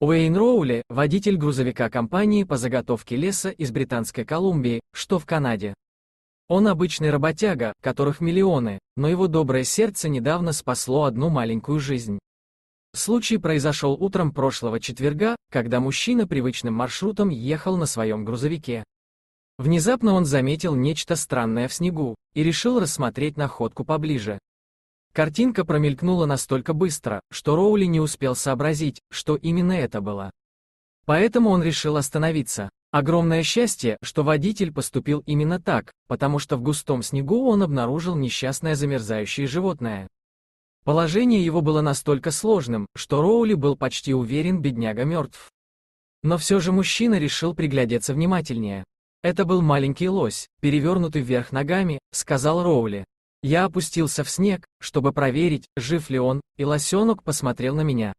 Уэйн Роули, водитель грузовика компании по заготовке леса из Британской Колумбии, что в Канаде. Он обычный работяга, которых миллионы, но его доброе сердце недавно спасло одну маленькую жизнь. Случай произошел утром прошлого четверга, когда мужчина привычным маршрутом ехал на своем грузовике. Внезапно он заметил нечто странное в снегу и решил рассмотреть находку поближе. Картинка промелькнула настолько быстро, что Роули не успел сообразить, что именно это было. Поэтому он решил остановиться. Огромное счастье, что водитель поступил именно так, потому что в густом снегу он обнаружил несчастное замерзающее животное. Положение его было настолько сложным, что Роули был почти уверен, бедняга мертв. Но все же мужчина решил приглядеться внимательнее. «Это был маленький лось, перевернутый вверх ногами», — сказал Роули. Я опустился в снег, чтобы проверить, жив ли он, и лосенок посмотрел на меня.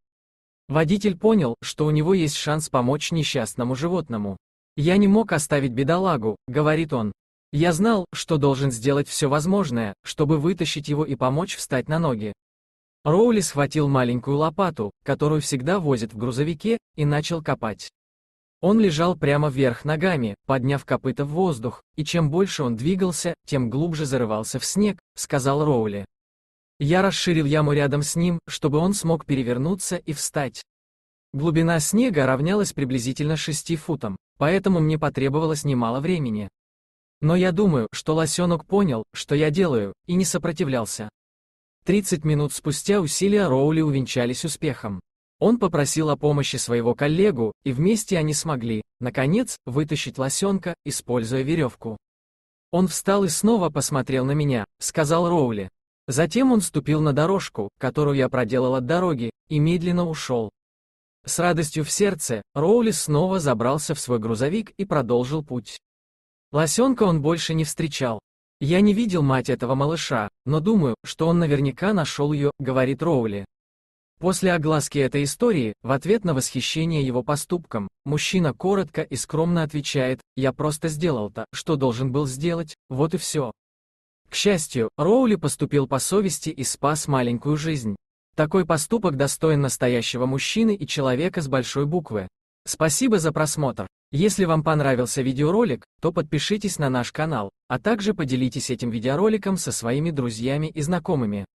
Водитель понял, что у него есть шанс помочь несчастному животному. «Я не мог оставить бедолагу», — говорит он. «Я знал, что должен сделать все возможное, чтобы вытащить его и помочь встать на ноги». Роули схватил маленькую лопату, которую всегда возит в грузовике, и начал копать. Он лежал прямо вверх ногами, подняв копыта в воздух, и чем больше он двигался, тем глубже зарывался в снег, сказал Роули. Я расширил яму рядом с ним, чтобы он смог перевернуться и встать. Глубина снега равнялась приблизительно 6 футам, поэтому мне потребовалось немало времени. Но я думаю, что лосенок понял, что я делаю, и не сопротивлялся. 30 минут спустя усилия Роули увенчались успехом. Он попросил о помощи своего коллегу, и вместе они смогли, наконец, вытащить лосенка, используя веревку. Он встал и снова посмотрел на меня, сказал Роули. Затем он ступил на дорожку, которую я проделал от дороги, и медленно ушел. С радостью в сердце, Роули снова забрался в свой грузовик и продолжил путь. Лосенка он больше не встречал. Я не видел мать этого малыша, но думаю, что он наверняка нашел ее, говорит Роули. После огласки этой истории, в ответ на восхищение его поступком, мужчина коротко и скромно отвечает «Я просто сделал то, что должен был сделать, вот и все». К счастью, Роули поступил по совести и спас маленькую жизнь. Такой поступок достоин настоящего мужчины и человека с большой буквы. Спасибо за просмотр. Если вам понравился видеоролик, то подпишитесь на наш канал, а также поделитесь этим видеороликом со своими друзьями и знакомыми.